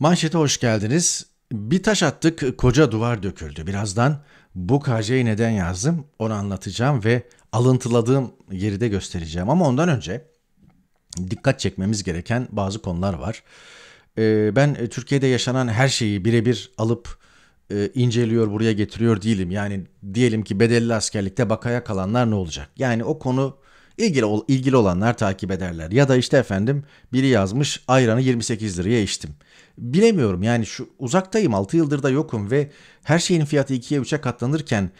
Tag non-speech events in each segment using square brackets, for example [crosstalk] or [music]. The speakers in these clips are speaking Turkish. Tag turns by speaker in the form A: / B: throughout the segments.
A: Manşete hoş geldiniz. Bir taş attık koca duvar döküldü. Birazdan bu KC'yi neden yazdım onu anlatacağım ve alıntıladığım yeri de göstereceğim. Ama ondan önce dikkat çekmemiz gereken bazı konular var. Ee, ben e, Türkiye'de yaşanan her şeyi birebir alıp e, inceliyor buraya getiriyor değilim. Yani diyelim ki bedelli askerlikte bakaya kalanlar ne olacak? Yani o konu ilgili ilgili olanlar takip ederler. Ya da işte efendim biri yazmış ayranı 28 liraya içtim bilemiyorum. Yani şu uzaktayım 6 yıldır da yokum ve her şeyin fiyatı 2'ye 3'e katlanırken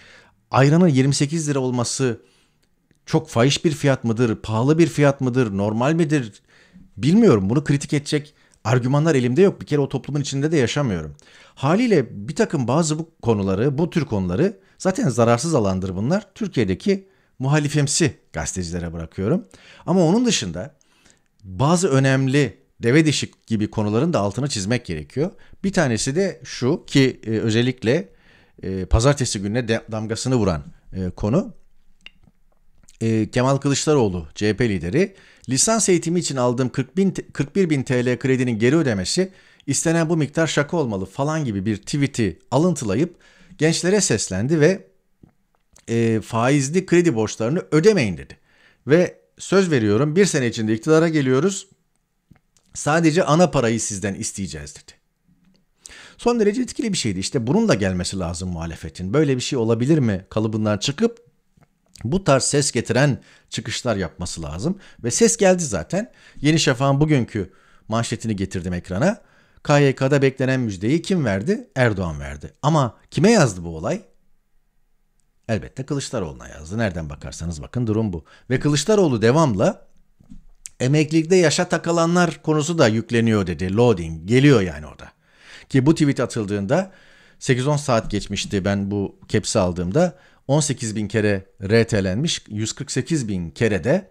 A: ayranın 28 lira olması çok fahiş bir fiyat mıdır, pahalı bir fiyat mıdır, normal midir bilmiyorum. Bunu kritik edecek argümanlar elimde yok. Bir kere o toplumun içinde de yaşamıyorum. Haliyle bir takım bazı bu konuları, bu tür konuları zaten zararsız alandır bunlar. Türkiye'deki muhalifemsi gazetecilere bırakıyorum. Ama onun dışında bazı önemli deve dişi gibi konuların da altını çizmek gerekiyor. Bir tanesi de şu ki e, özellikle e, pazartesi gününe de, damgasını vuran e, konu e, Kemal Kılıçdaroğlu CHP lideri lisans eğitimi için aldığım 40 bin, 41 bin TL kredinin geri ödemesi istenen bu miktar şaka olmalı falan gibi bir tweet'i alıntılayıp gençlere seslendi ve e, faizli kredi borçlarını ödemeyin dedi. Ve söz veriyorum bir sene içinde iktidara geliyoruz Sadece ana parayı sizden isteyeceğiz dedi. Son derece etkili bir şeydi. İşte bunun da gelmesi lazım muhalefetin. Böyle bir şey olabilir mi? Kalıbından çıkıp bu tarz ses getiren çıkışlar yapması lazım. Ve ses geldi zaten. Yeni Şafak'ın bugünkü manşetini getirdim ekrana. KYK'da beklenen müjdeyi kim verdi? Erdoğan verdi. Ama kime yazdı bu olay? Elbette Kılıçdaroğlu'na yazdı. Nereden bakarsanız bakın durum bu. Ve Kılıçdaroğlu devamla emeklilikte yaşa takılanlar konusu da yükleniyor dedi. Loading geliyor yani orada. Ki bu tweet atıldığında 8-10 saat geçmişti ben bu kepsi aldığımda. 18 bin kere RT'lenmiş 148 bin kere de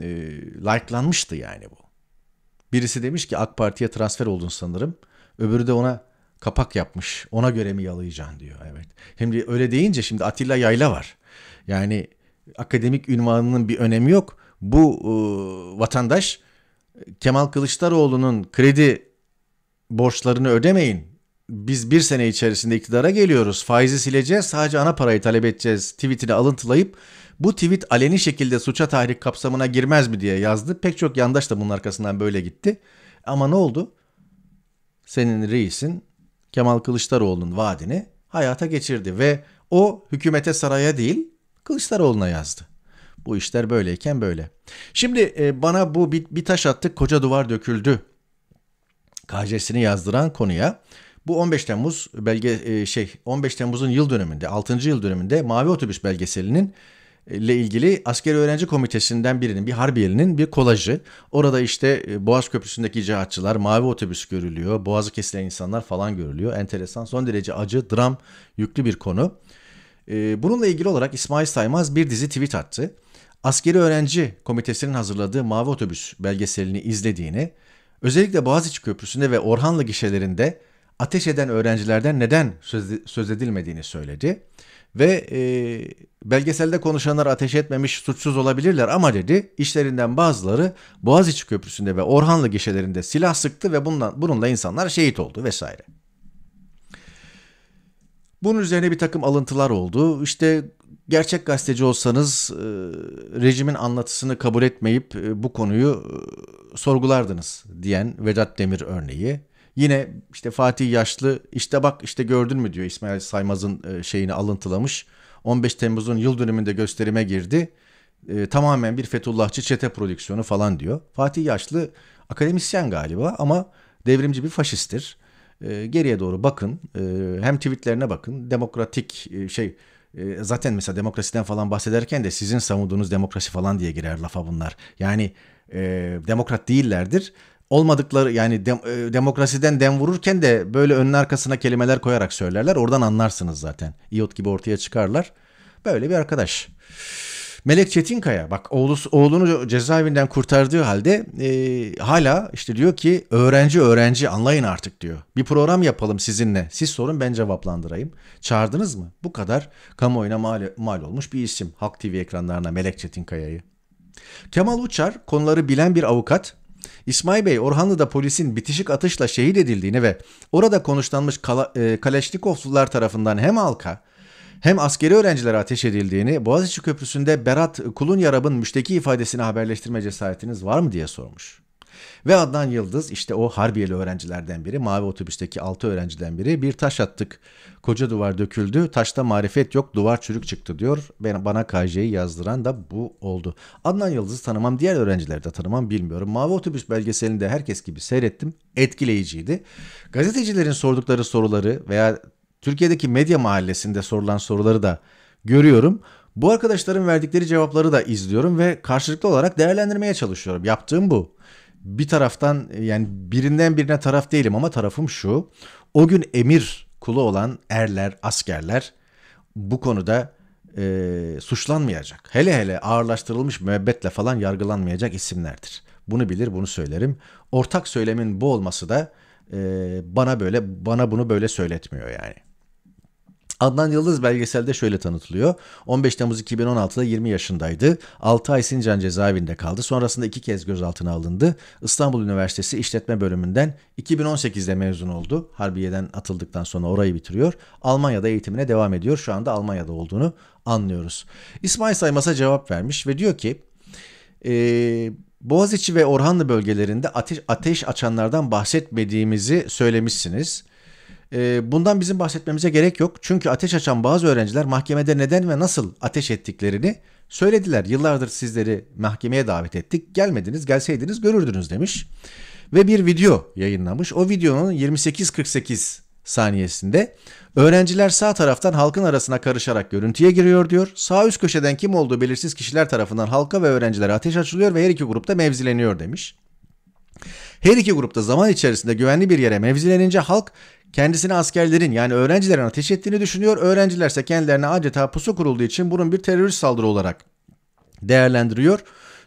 A: e, likelanmıştı yani bu. Birisi demiş ki AK Parti'ye transfer oldun sanırım. Öbürü de ona kapak yapmış. Ona göre mi yalayacaksın diyor. Evet. Şimdi öyle deyince şimdi Atilla Yayla var. Yani akademik ünvanının bir önemi yok bu e, vatandaş Kemal Kılıçdaroğlu'nun kredi borçlarını ödemeyin. Biz bir sene içerisinde iktidara geliyoruz. Faizi sileceğiz sadece ana parayı talep edeceğiz tweetini alıntılayıp bu tweet aleni şekilde suça tahrik kapsamına girmez mi diye yazdı. Pek çok yandaş da bunun arkasından böyle gitti. Ama ne oldu? Senin reisin Kemal Kılıçdaroğlu'nun vaadini hayata geçirdi ve o hükümete saraya değil Kılıçdaroğlu'na yazdı. Bu işler böyleyken böyle. Şimdi e, bana bu bir, bir taş attık koca duvar döküldü KC'sini yazdıran konuya bu 15 Temmuz belge e, şey 15 Temmuz'un yıl dönümünde 6. yıl dönümünde Mavi Otobüs belgeselinin e, ile ilgili askeri öğrenci komitesinden birinin bir harbiyelinin bir kolajı. Orada işte e, Boğaz Köprüsü'ndeki cihatçılar, mavi otobüs görülüyor, boğazı kesilen insanlar falan görülüyor. Enteresan, son derece acı, dram yüklü bir konu. E, bununla ilgili olarak İsmail Saymaz bir dizi tweet attı. Askeri Öğrenci Komitesi'nin hazırladığı Mavi Otobüs belgeselini izlediğini, özellikle Boğaziçi Köprüsü'nde ve Orhanlı gişelerinde ateş eden öğrencilerden neden söz, söz edilmediğini söyledi. Ve e, belgeselde konuşanlar ateş etmemiş suçsuz olabilirler ama dedi işlerinden bazıları Boğaziçi Köprüsü'nde ve Orhanlı gişelerinde silah sıktı ve bundan, bununla insanlar şehit oldu vesaire. Bunun üzerine bir takım alıntılar oldu. İşte gerçek gazeteci olsanız e, rejimin anlatısını kabul etmeyip e, bu konuyu e, sorgulardınız diyen Vedat Demir örneği. Yine işte Fatih Yaşlı işte bak işte gördün mü diyor İsmail Saymaz'ın şeyini alıntılamış. 15 Temmuz'un yıl dönümünde gösterime girdi. E, tamamen bir Fethullahçı çete prodüksiyonu falan diyor. Fatih Yaşlı akademisyen galiba ama devrimci bir faşisttir. E, geriye doğru bakın. E, hem tweetlerine bakın. Demokratik e, şey zaten mesela demokrasiden falan bahsederken de sizin savunduğunuz demokrasi falan diye girer lafa bunlar. Yani e, demokrat değillerdir. Olmadıkları yani dem, e, demokrasiden dem vururken de böyle önün arkasına kelimeler koyarak söylerler. Oradan anlarsınız zaten. İyot gibi ortaya çıkarlar. Böyle bir arkadaş. Melek Çetinkaya bak oğlu, oğlunu cezaevinden kurtardığı halde e, hala işte diyor ki öğrenci öğrenci anlayın artık diyor. Bir program yapalım sizinle. Siz sorun ben cevaplandırayım. Çağırdınız mı? Bu kadar kamuoyuna mal, mal olmuş bir isim. Halk TV ekranlarına Melek Çetinkaya'yı. Kemal Uçar konuları bilen bir avukat İsmail Bey Orhanlı'da polisin bitişik atışla şehit edildiğini ve orada konuşlanmış kala, e, Kaleşnikovlular tarafından hem halka hem askeri öğrencilere ateş edildiğini, Boğaziçi Köprüsü'nde Berat Kulunyarab'ın müşteki ifadesini haberleştirme cesaretiniz var mı diye sormuş. Ve Adnan Yıldız işte o Harbiyeli öğrencilerden biri, mavi otobüsteki 6 öğrenciden biri bir taş attık. Koca duvar döküldü, taşta marifet yok, duvar çürük çıktı diyor. Ben, bana KJ'yi yazdıran da bu oldu. Adnan Yıldız'ı tanımam, diğer öğrencileri de tanımam bilmiyorum. Mavi otobüs belgeselini de herkes gibi seyrettim, etkileyiciydi. Gazetecilerin sordukları soruları veya Türkiye'deki medya mahallesinde sorulan soruları da görüyorum. Bu arkadaşların verdikleri cevapları da izliyorum ve karşılıklı olarak değerlendirmeye çalışıyorum. Yaptığım bu. Bir taraftan yani birinden birine taraf değilim ama tarafım şu. O gün emir kulu olan erler, askerler bu konuda e, suçlanmayacak. Hele hele ağırlaştırılmış müebbetle falan yargılanmayacak isimlerdir. Bunu bilir, bunu söylerim. Ortak söylemin bu olması da e, bana böyle, bana bunu böyle söyletmiyor yani. Adnan Yıldız belgeselde şöyle tanıtılıyor. 15 Temmuz 2016'da 20 yaşındaydı. 6 ay Sincan cezaevinde kaldı. Sonrasında iki kez gözaltına alındı. İstanbul Üniversitesi İşletme Bölümünden 2018'de mezun oldu. Harbiye'den atıldıktan sonra orayı bitiriyor. Almanya'da eğitimine devam ediyor. Şu anda Almanya'da olduğunu anlıyoruz. İsmail Saymaz'a cevap vermiş ve diyor ki... Ee, Boğaziçi ve Orhanlı bölgelerinde ateş, ateş açanlardan bahsetmediğimizi söylemişsiniz. E, bundan bizim bahsetmemize gerek yok. Çünkü ateş açan bazı öğrenciler mahkemede neden ve nasıl ateş ettiklerini söylediler. Yıllardır sizleri mahkemeye davet ettik. Gelmediniz, gelseydiniz görürdünüz demiş. Ve bir video yayınlamış. O videonun 28.48 saniyesinde öğrenciler sağ taraftan halkın arasına karışarak görüntüye giriyor diyor. Sağ üst köşeden kim olduğu belirsiz kişiler tarafından halka ve öğrencilere ateş açılıyor ve her iki grupta mevzileniyor demiş. Her iki grupta zaman içerisinde güvenli bir yere mevzilenince halk kendisini askerlerin yani öğrencilerin ateş ettiğini düşünüyor. Öğrencilerse kendilerine adeta pusu kurulduğu için bunun bir terörist saldırı olarak değerlendiriyor.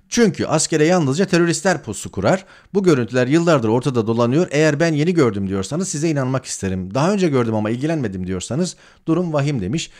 A: Çünkü askere yalnızca teröristler pusu kurar. Bu görüntüler yıllardır ortada dolanıyor. Eğer ben yeni gördüm diyorsanız size inanmak isterim. Daha önce gördüm ama ilgilenmedim diyorsanız durum vahim demiş.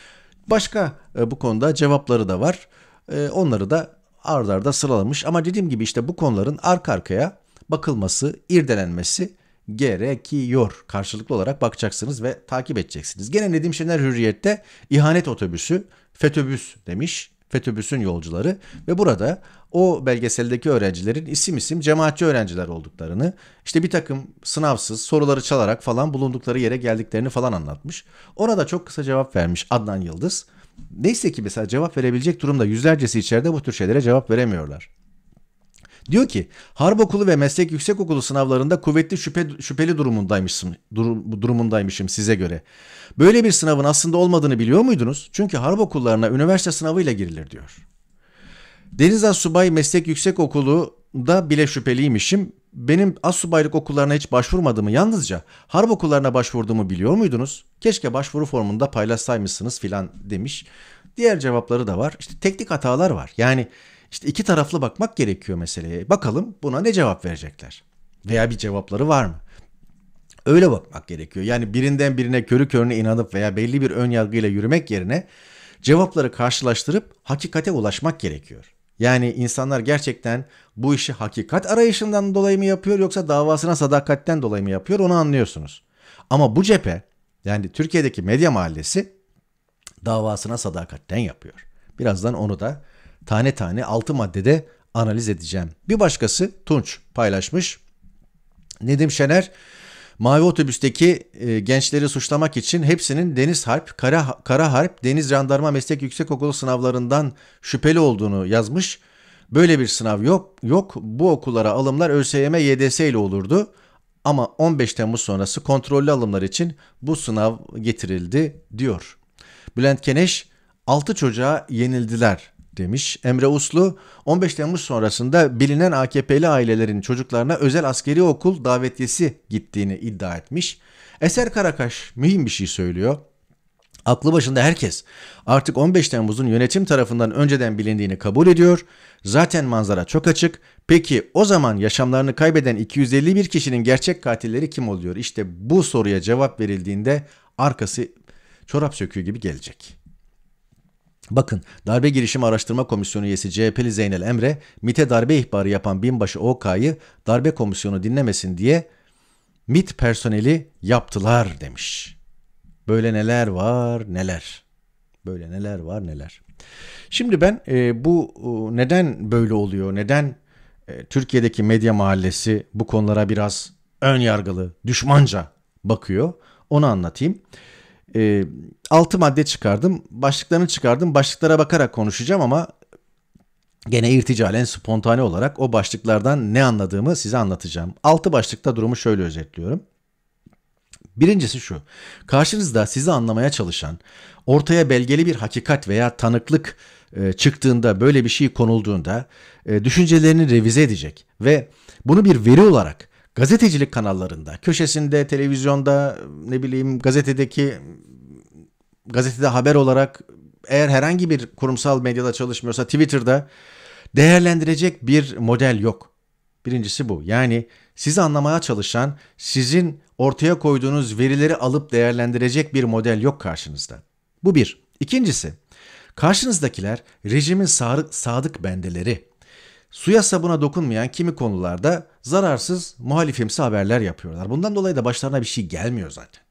A: Başka e, bu konuda cevapları da var. E, onları da ard arda sıralamış. Ama dediğim gibi işte bu konuların arka arkaya bakılması, irdelenmesi gerekiyor. Karşılıklı olarak bakacaksınız ve takip edeceksiniz. Gene Nedim Şener Hürriyet'te ihanet otobüsü, FETÖbüs demiş. FETÖbüs'ün yolcuları ve burada o belgeseldeki öğrencilerin isim isim cemaatçi öğrenciler olduklarını, işte bir takım sınavsız soruları çalarak falan bulundukları yere geldiklerini falan anlatmış. Orada çok kısa cevap vermiş Adnan Yıldız. Neyse ki mesela cevap verebilecek durumda yüzlercesi içeride bu tür şeylere cevap veremiyorlar. Diyor ki harp okulu ve meslek yüksek yüksekokulu sınavlarında kuvvetli şüphe, şüpheli durumundaymışım, durum, durumundaymışım size göre. Böyle bir sınavın aslında olmadığını biliyor muydunuz? Çünkü harp okullarına üniversite sınavıyla girilir diyor. Deniz Asubay Meslek yüksek okulu da bile şüpheliymişim. Benim Asubaylık okullarına hiç başvurmadığımı yalnızca harp okullarına başvurduğumu biliyor muydunuz? Keşke başvuru formunda paylaşsaymışsınız filan demiş. Diğer cevapları da var. İşte teknik hatalar var. Yani işte iki taraflı bakmak gerekiyor meseleye. Bakalım buna ne cevap verecekler? Veya bir cevapları var mı? Öyle bakmak gerekiyor. Yani birinden birine körü körüne inanıp veya belli bir ön yargıyla yürümek yerine cevapları karşılaştırıp hakikate ulaşmak gerekiyor. Yani insanlar gerçekten bu işi hakikat arayışından dolayı mı yapıyor yoksa davasına sadakatten dolayı mı yapıyor onu anlıyorsunuz. Ama bu cephe yani Türkiye'deki medya mahallesi davasına sadakatten yapıyor. Birazdan onu da tane tane 6 maddede analiz edeceğim. Bir başkası Tunç paylaşmış. Nedim Şener Mavi otobüsteki e, gençleri suçlamak için hepsinin Deniz Harp, Kara, Kara Harp, Deniz Jandarma Meslek Yüksekokulu sınavlarından şüpheli olduğunu yazmış. Böyle bir sınav yok. Yok bu okullara alımlar ÖSYM YDS ile olurdu. Ama 15 Temmuz sonrası kontrollü alımlar için bu sınav getirildi diyor. Bülent Keneş 6 çocuğa yenildiler demiş. Emre Uslu 15 Temmuz sonrasında bilinen AKP'li ailelerin çocuklarına özel askeri okul davetiyesi gittiğini iddia etmiş. Eser Karakaş mühim bir şey söylüyor. Aklı başında herkes artık 15 Temmuz'un yönetim tarafından önceden bilindiğini kabul ediyor. Zaten manzara çok açık. Peki o zaman yaşamlarını kaybeden 251 kişinin gerçek katilleri kim oluyor? İşte bu soruya cevap verildiğinde arkası çorap söküğü gibi gelecek. Bakın darbe girişimi araştırma komisyonu üyesi CHP'li Zeynel Emre, MIT'e darbe ihbarı yapan binbaşı OK'yı darbe komisyonu dinlemesin diye MIT personeli yaptılar demiş. Böyle neler var neler. Böyle neler var neler. Şimdi ben e, bu e, neden böyle oluyor, neden e, Türkiye'deki medya mahallesi bu konulara biraz ön yargılı, düşmanca bakıyor onu anlatayım. E, ee, 6 madde çıkardım. Başlıklarını çıkardım. Başlıklara bakarak konuşacağım ama gene irticalen spontane olarak o başlıklardan ne anladığımı size anlatacağım. 6 başlıkta durumu şöyle özetliyorum. Birincisi şu. Karşınızda sizi anlamaya çalışan, ortaya belgeli bir hakikat veya tanıklık e, çıktığında böyle bir şey konulduğunda e, düşüncelerini revize edecek ve bunu bir veri olarak gazetecilik kanallarında, köşesinde, televizyonda, ne bileyim gazetedeki gazetede haber olarak eğer herhangi bir kurumsal medyada çalışmıyorsa Twitter'da değerlendirecek bir model yok. Birincisi bu. Yani sizi anlamaya çalışan, sizin ortaya koyduğunuz verileri alıp değerlendirecek bir model yok karşınızda. Bu bir. İkincisi, karşınızdakiler rejimin sadık, sadık bendeleri suya sabuna dokunmayan kimi konularda zararsız muhalifimsi haberler yapıyorlar. Bundan dolayı da başlarına bir şey gelmiyor zaten.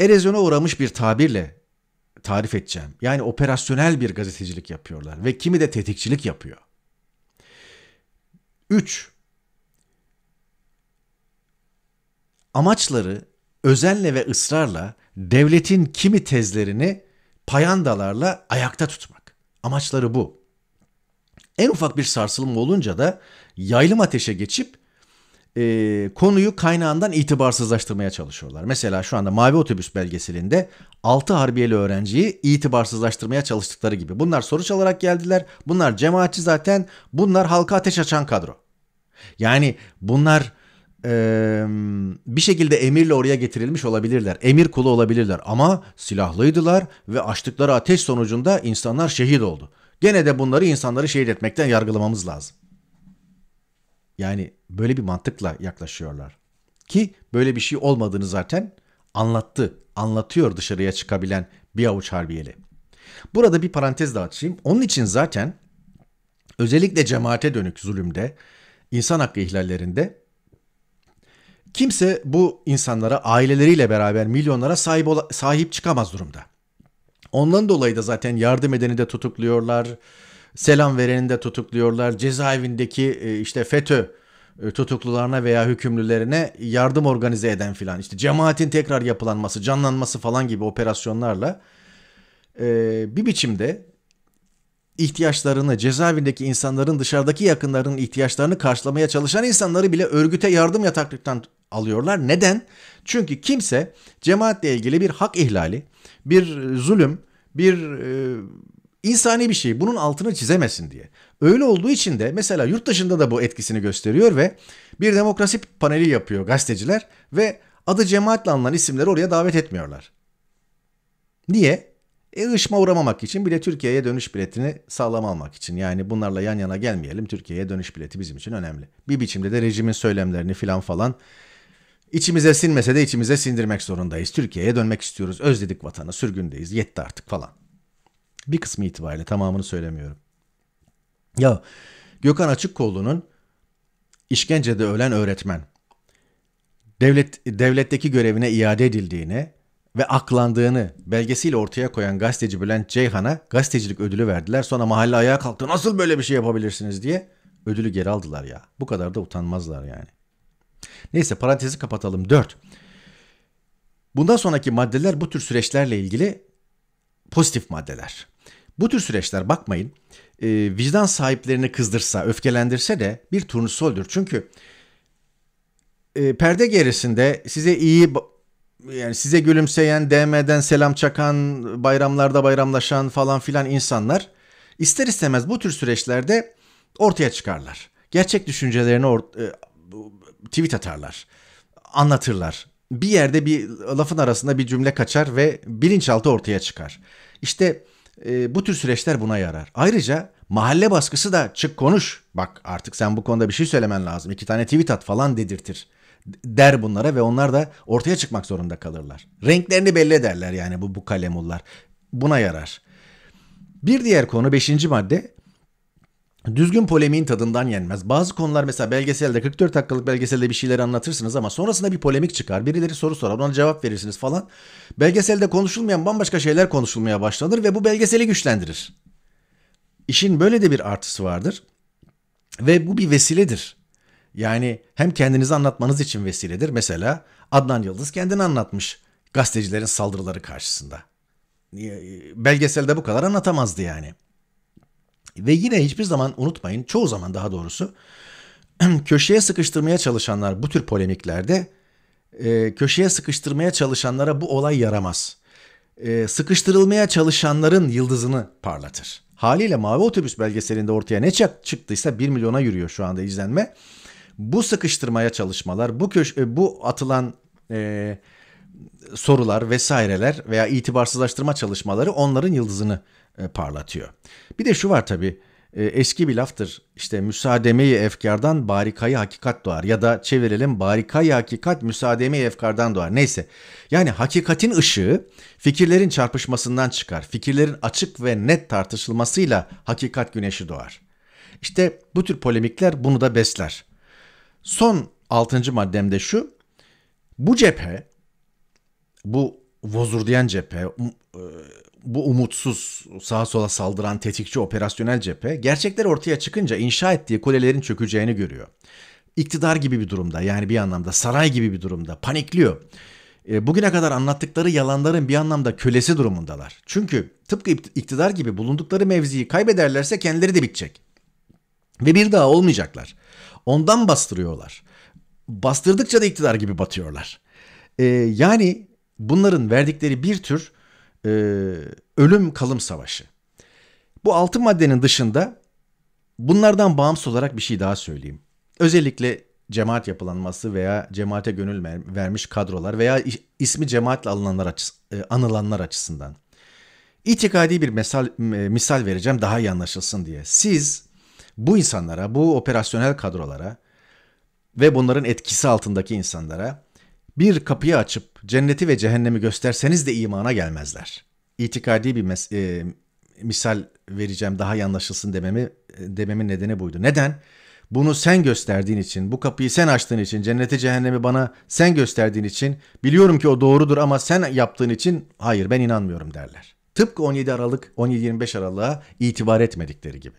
A: Erozyona uğramış bir tabirle tarif edeceğim. Yani operasyonel bir gazetecilik yapıyorlar ve kimi de tetikçilik yapıyor. 3. Amaçları özenle ve ısrarla devletin kimi tezlerini payandalarla ayakta tutmak. Amaçları bu. En ufak bir sarsılma olunca da yaylım ateşe geçip e, konuyu kaynağından itibarsızlaştırmaya çalışıyorlar. Mesela şu anda Mavi Otobüs belgeselinde 6 harbiyeli öğrenciyi itibarsızlaştırmaya çalıştıkları gibi. Bunlar soru çalarak geldiler. Bunlar cemaatçi zaten. Bunlar halka ateş açan kadro. Yani bunlar e, bir şekilde emirle oraya getirilmiş olabilirler. Emir kulu olabilirler ama silahlıydılar ve açtıkları ateş sonucunda insanlar şehit oldu. Gene de bunları insanları şehit etmekten yargılamamız lazım. Yani böyle bir mantıkla yaklaşıyorlar. Ki böyle bir şey olmadığını zaten anlattı, anlatıyor dışarıya çıkabilen bir avuç harbiyeli. Burada bir parantez daha açayım. Onun için zaten özellikle cemaate dönük zulümde, insan hakkı ihlallerinde kimse bu insanlara aileleriyle beraber milyonlara sahip, sahip çıkamaz durumda. Ondan dolayı da zaten yardım edeni de tutukluyorlar. Selam vereni de tutukluyorlar. Cezaevindeki e, işte FETÖ e, tutuklularına veya hükümlülerine yardım organize eden filan işte cemaatin tekrar yapılanması, canlanması falan gibi operasyonlarla e, bir biçimde ihtiyaçlarını, cezaevindeki insanların dışarıdaki yakınlarının ihtiyaçlarını karşılamaya çalışan insanları bile örgüte yardım yataklıktan alıyorlar. Neden? Çünkü kimse cemaatle ilgili bir hak ihlali, bir e, zulüm, bir e, insani bir şey. Bunun altını çizemesin diye. Öyle olduğu için de mesela yurt dışında da bu etkisini gösteriyor ve bir demokrasi paneli yapıyor gazeteciler ve adı cemaatle anılan isimleri oraya davet etmiyorlar. Niye? E, ışma uğramamak için bile Türkiye'ye dönüş biletini sağlam almak için. Yani bunlarla yan yana gelmeyelim. Türkiye'ye dönüş bileti bizim için önemli. Bir biçimde de rejimin söylemlerini filan falan, falan İçimize sinmese de içimize sindirmek zorundayız. Türkiye'ye dönmek istiyoruz. Özledik vatanı, sürgündeyiz, yetti artık falan. Bir kısmı itibariyle tamamını söylemiyorum. Ya Gökhan Açıkkoğlu'nun işkencede ölen öğretmen devlet devletteki görevine iade edildiğini ve aklandığını belgesiyle ortaya koyan gazeteci Bülent Ceyhan'a gazetecilik ödülü verdiler. Sonra mahalle ayağa kalktı. Nasıl böyle bir şey yapabilirsiniz diye ödülü geri aldılar ya. Bu kadar da utanmazlar yani. Neyse parantezi kapatalım. 4. Bundan sonraki maddeler bu tür süreçlerle ilgili pozitif maddeler. Bu tür süreçler bakmayın e, vicdan sahiplerini kızdırsa, öfkelendirse de bir turnusoldür. Çünkü e, perde gerisinde size iyi yani size gülümseyen, DM'den selam çakan, bayramlarda bayramlaşan falan filan insanlar ister istemez bu tür süreçlerde ortaya çıkarlar. Gerçek düşüncelerini or- e, tweet atarlar, anlatırlar. Bir yerde bir lafın arasında bir cümle kaçar ve bilinçaltı ortaya çıkar. İşte e, bu tür süreçler buna yarar. Ayrıca mahalle baskısı da çık konuş. Bak artık sen bu konuda bir şey söylemen lazım. İki tane tweet at falan dedirtir. Der bunlara ve onlar da ortaya çıkmak zorunda kalırlar. Renklerini belli ederler yani bu, bu kalemullar. Buna yarar. Bir diğer konu beşinci madde Düzgün polemiğin tadından yenmez. Bazı konular mesela belgeselde 44 dakikalık belgeselde bir şeyler anlatırsınız ama sonrasında bir polemik çıkar. Birileri soru sorar ona cevap verirsiniz falan. Belgeselde konuşulmayan bambaşka şeyler konuşulmaya başlanır ve bu belgeseli güçlendirir. İşin böyle de bir artısı vardır. Ve bu bir vesiledir. Yani hem kendinizi anlatmanız için vesiledir. Mesela Adnan Yıldız kendini anlatmış gazetecilerin saldırıları karşısında. E, belgeselde bu kadar anlatamazdı yani. Ve yine hiçbir zaman unutmayın, çoğu zaman daha doğrusu [clears throat] köşeye sıkıştırmaya çalışanlar bu tür polemiklerde e, köşeye sıkıştırmaya çalışanlara bu olay yaramaz. E, sıkıştırılmaya çalışanların yıldızını parlatır. Haliyle Mavi Otobüs belgeselinde ortaya ne çıktıysa 1 milyona yürüyor şu anda izlenme. Bu sıkıştırmaya çalışmalar, bu köş e, bu atılan e, sorular vesaireler veya itibarsızlaştırma çalışmaları onların yıldızını e, parlatıyor. Bir de şu var tabii e, eski bir laftır. işte müsaademeyi efkardan barikayı hakikat doğar ya da çevirelim barikayı hakikat müsaademeyi efkardan doğar. Neyse yani hakikatin ışığı fikirlerin çarpışmasından çıkar. Fikirlerin açık ve net tartışılmasıyla hakikat güneşi doğar. İşte bu tür polemikler bunu da besler. Son altıncı de şu. Bu cephe bu vozur diyen cephe, um, e, bu umutsuz sağa sola saldıran tetikçi operasyonel cephe gerçekler ortaya çıkınca inşa ettiği kulelerin çökeceğini görüyor. İktidar gibi bir durumda yani bir anlamda saray gibi bir durumda panikliyor. E, bugüne kadar anlattıkları yalanların bir anlamda kölesi durumundalar. Çünkü tıpkı iktidar gibi bulundukları mevziyi kaybederlerse kendileri de bitecek. Ve bir daha olmayacaklar. Ondan bastırıyorlar. Bastırdıkça da iktidar gibi batıyorlar. Ee, yani bunların verdikleri bir tür e, ölüm kalım savaşı. Bu altı maddenin dışında bunlardan bağımsız olarak bir şey daha söyleyeyim. Özellikle cemaat yapılanması veya cemaate gönül vermiş kadrolar veya ismi cemaatle alınanlar açı, e, anılanlar açısından. İtikadi bir mesal, misal vereceğim daha iyi anlaşılsın diye. Siz bu insanlara, bu operasyonel kadrolara ve bunların etkisi altındaki insanlara bir kapıyı açıp cenneti ve cehennemi gösterseniz de imana gelmezler. İtikadi bir mes- e, misal vereceğim daha iyi anlaşılsın dememi, dememin nedeni buydu. Neden? Bunu sen gösterdiğin için, bu kapıyı sen açtığın için, cenneti cehennemi bana sen gösterdiğin için, biliyorum ki o doğrudur ama sen yaptığın için hayır ben inanmıyorum derler. Tıpkı 17 Aralık, 17-25 Aralık'a itibar etmedikleri gibi.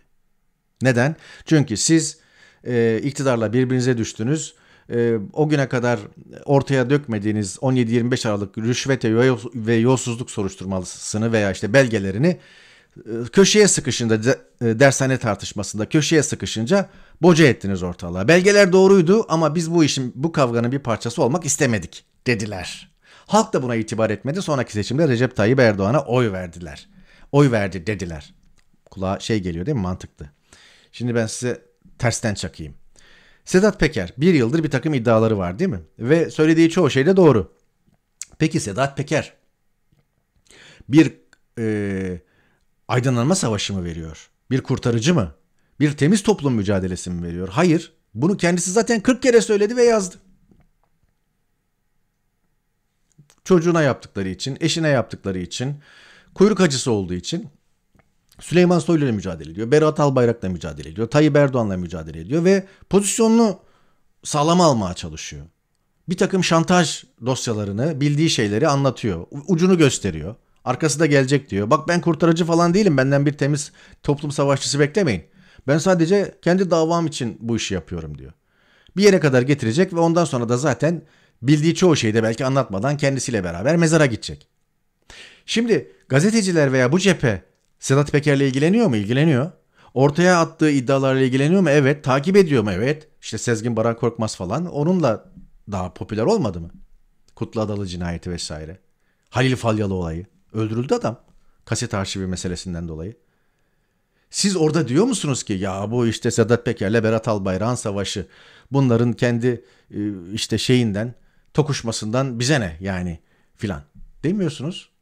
A: Neden? Çünkü siz e, iktidarla birbirinize düştünüz e, o güne kadar ortaya dökmediğiniz 17-25 Aralık rüşvet ve yolsuzluk soruşturmasını veya işte belgelerini e, köşeye sıkışınca e, dershane tartışmasında köşeye sıkışınca boca ettiniz ortalığa. Belgeler doğruydu ama biz bu işin bu kavganın bir parçası olmak istemedik dediler. Halk da buna itibar etmedi. Sonraki seçimde Recep Tayyip Erdoğan'a oy verdiler. Oy verdi dediler. Kulağa şey geliyor değil mi mantıklı. Şimdi ben size tersten çakayım. Sedat Peker bir yıldır bir takım iddiaları var değil mi? Ve söylediği çoğu şey de doğru. Peki Sedat Peker bir e, aydınlanma savaşı mı veriyor? Bir kurtarıcı mı? Bir temiz toplum mücadelesi mi veriyor? Hayır. Bunu kendisi zaten 40 kere söyledi ve yazdı. Çocuğuna yaptıkları için, eşine yaptıkları için, kuyruk acısı olduğu için Süleyman Soylu ile mücadele ediyor. Berat Albayrak'la mücadele ediyor. Tayyip Erdoğan'la mücadele ediyor ve pozisyonunu sağlam almaya çalışıyor. Bir takım şantaj dosyalarını, bildiği şeyleri anlatıyor. Ucunu gösteriyor. Arkası da gelecek diyor. Bak ben kurtarıcı falan değilim. Benden bir temiz toplum savaşçısı beklemeyin. Ben sadece kendi davam için bu işi yapıyorum diyor. Bir yere kadar getirecek ve ondan sonra da zaten bildiği çoğu şeyi de belki anlatmadan kendisiyle beraber mezara gidecek. Şimdi gazeteciler veya bu cephe Sedat Peker'le ilgileniyor mu? İlgileniyor. Ortaya attığı iddialarla ilgileniyor mu? Evet. Takip ediyor mu? Evet. İşte Sezgin Baran Korkmaz falan onunla daha popüler olmadı mı? Kutlu Adalı cinayeti vesaire. Halil Falyalı olayı. Öldürüldü adam. Kaset arşivi meselesinden dolayı. Siz orada diyor musunuz ki ya bu işte Sedat Peker'le Berat Albayrak'ın savaşı. Bunların kendi e, işte şeyinden, tokuşmasından bize ne yani filan. Demiyorsunuz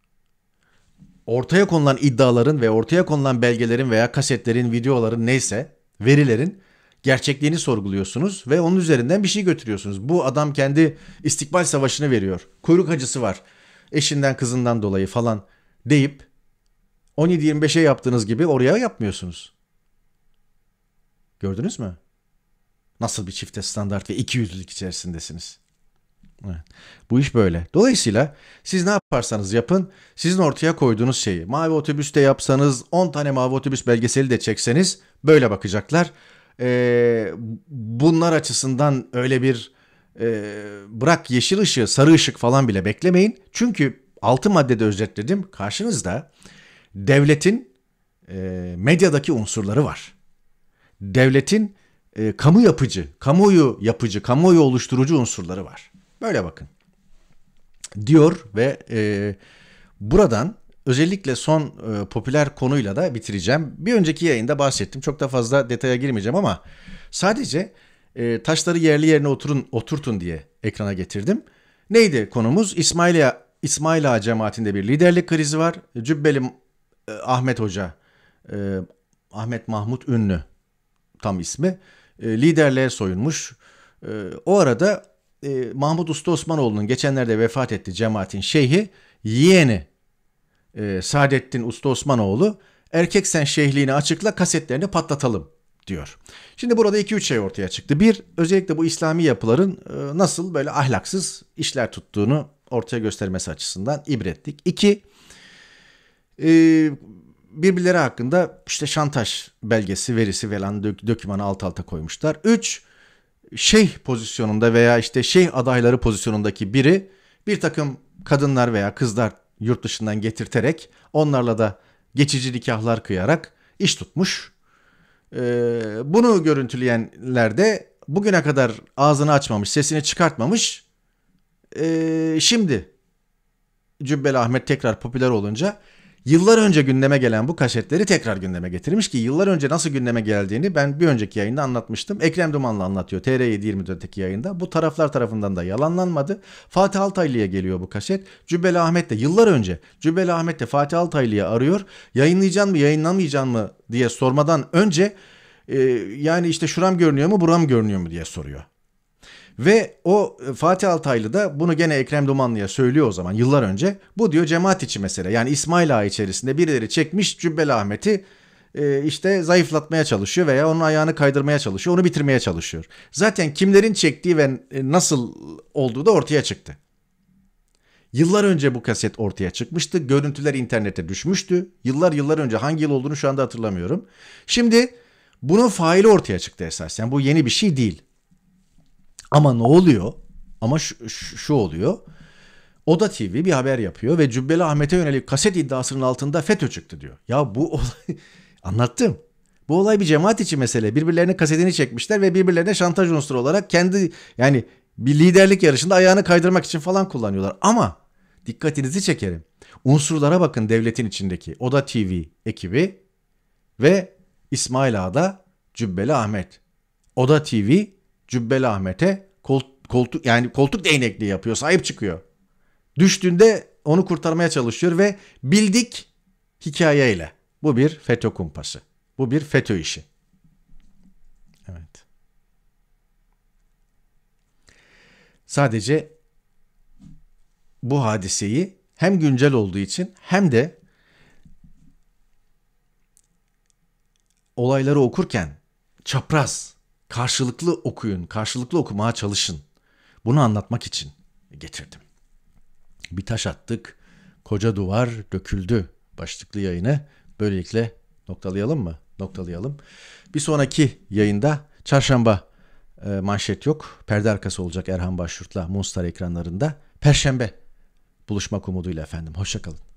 A: ortaya konulan iddiaların ve ortaya konulan belgelerin veya kasetlerin, videoların neyse verilerin gerçekliğini sorguluyorsunuz ve onun üzerinden bir şey götürüyorsunuz. Bu adam kendi istikbal savaşını veriyor. Kuyruk acısı var. Eşinden kızından dolayı falan deyip 17-25'e yaptığınız gibi oraya yapmıyorsunuz. Gördünüz mü? Nasıl bir çifte standart ve ikiyüzlülük içerisindesiniz. Evet. Bu iş böyle. Dolayısıyla siz ne yaparsanız yapın, sizin ortaya koyduğunuz şeyi mavi otobüste yapsanız, 10 tane mavi otobüs belgeseli de çekseniz böyle bakacaklar. Ee, bunlar açısından öyle bir e, bırak yeşil ışığı, sarı ışık falan bile beklemeyin. Çünkü 6 maddede özetledim. Karşınızda devletin e, medyadaki unsurları var. Devletin e, kamu yapıcı, kamuoyu yapıcı, kamuoyu oluşturucu unsurları var. Böyle bakın. Diyor ve e, buradan özellikle son e, popüler konuyla da bitireceğim. Bir önceki yayında bahsettim. Çok da fazla detaya girmeyeceğim ama sadece e, taşları yerli yerine oturun oturtun diye ekrana getirdim. Neydi konumuz? İsmaila İsmaila cemaatinde bir liderlik krizi var. Cübbeli e, Ahmet Hoca, e, Ahmet Mahmut Ünlü tam ismi e, liderliğe soyunmuş. E, o arada e, Mahmut Usta Osmanoğlu'nun geçenlerde vefat etti cemaatin şeyhi yeğeni e, Saadettin Usta Osmanoğlu erkek sen şeyhliğini açıkla kasetlerini patlatalım diyor. Şimdi burada iki üç şey ortaya çıktı. Bir özellikle bu İslami yapıların e, nasıl böyle ahlaksız işler tuttuğunu ortaya göstermesi açısından ibrettik. İki e, birbirleri hakkında işte şantaj belgesi, verisi falan dökümanı alt alta koymuşlar. Üç şeyh pozisyonunda veya işte şeyh adayları pozisyonundaki biri bir takım kadınlar veya kızlar yurt dışından getirterek onlarla da geçici nikahlar kıyarak iş tutmuş. Ee, bunu görüntüleyenler de bugüne kadar ağzını açmamış, sesini çıkartmamış. Ee, şimdi Cübbeli Ahmet tekrar popüler olunca Yıllar önce gündeme gelen bu kasetleri tekrar gündeme getirmiş ki yıllar önce nasıl gündeme geldiğini ben bir önceki yayında anlatmıştım. Ekrem Dumanlı anlatıyor TR724'teki yayında. Bu taraflar tarafından da yalanlanmadı. Fatih Altaylı'ya geliyor bu kaset. Cübbeli Ahmet de yıllar önce Cübbeli Ahmet de Fatih Altaylı'ya arıyor. Yayınlayacağım mı yayınlamayacağım mı diye sormadan önce e, yani işte şuram görünüyor mu buram görünüyor mu diye soruyor. Ve o e, Fatih Altaylı da bunu gene Ekrem Dumanlı'ya söylüyor o zaman yıllar önce. Bu diyor cemaat içi mesele. Yani İsmail Ağa içerisinde birileri çekmiş Cübbeli Ahmet'i e, işte zayıflatmaya çalışıyor veya onun ayağını kaydırmaya çalışıyor, onu bitirmeye çalışıyor. Zaten kimlerin çektiği ve e, nasıl olduğu da ortaya çıktı. Yıllar önce bu kaset ortaya çıkmıştı. Görüntüler internete düşmüştü. Yıllar yıllar önce hangi yıl olduğunu şu anda hatırlamıyorum. Şimdi bunun faili ortaya çıktı esasen. Bu yeni bir şey değil. Ama ne oluyor? Ama şu, şu oluyor. Oda TV bir haber yapıyor ve Cübbeli Ahmet'e yönelik kaset iddiasının altında FETÖ çıktı diyor. Ya bu olay [laughs] anlattım. Bu olay bir cemaat içi mesele. Birbirlerinin kasetini çekmişler ve birbirlerine şantaj unsuru olarak kendi yani bir liderlik yarışında ayağını kaydırmak için falan kullanıyorlar. Ama dikkatinizi çekerim. Unsurlara bakın devletin içindeki Oda TV ekibi ve İsmail Ağa'da Cübbeli Ahmet. Oda TV Cübbeli Ahmet'e koltuk yani koltuk değnekliği yapıyor. Sahip çıkıyor. Düştüğünde onu kurtarmaya çalışıyor ve bildik hikayeyle. Bu bir FETÖ kumpası. Bu bir FETÖ işi. Evet. Sadece bu hadiseyi hem güncel olduğu için hem de olayları okurken çapraz karşılıklı okuyun, karşılıklı okumaya çalışın. Bunu anlatmak için getirdim. Bir taş attık, koca duvar döküldü başlıklı yayını. Böylelikle noktalayalım mı? Noktalayalım. Bir sonraki yayında çarşamba e, manşet yok. Perde arkası olacak Erhan Başyurt'la Monster ekranlarında. Perşembe buluşmak umuduyla efendim. Hoşçakalın.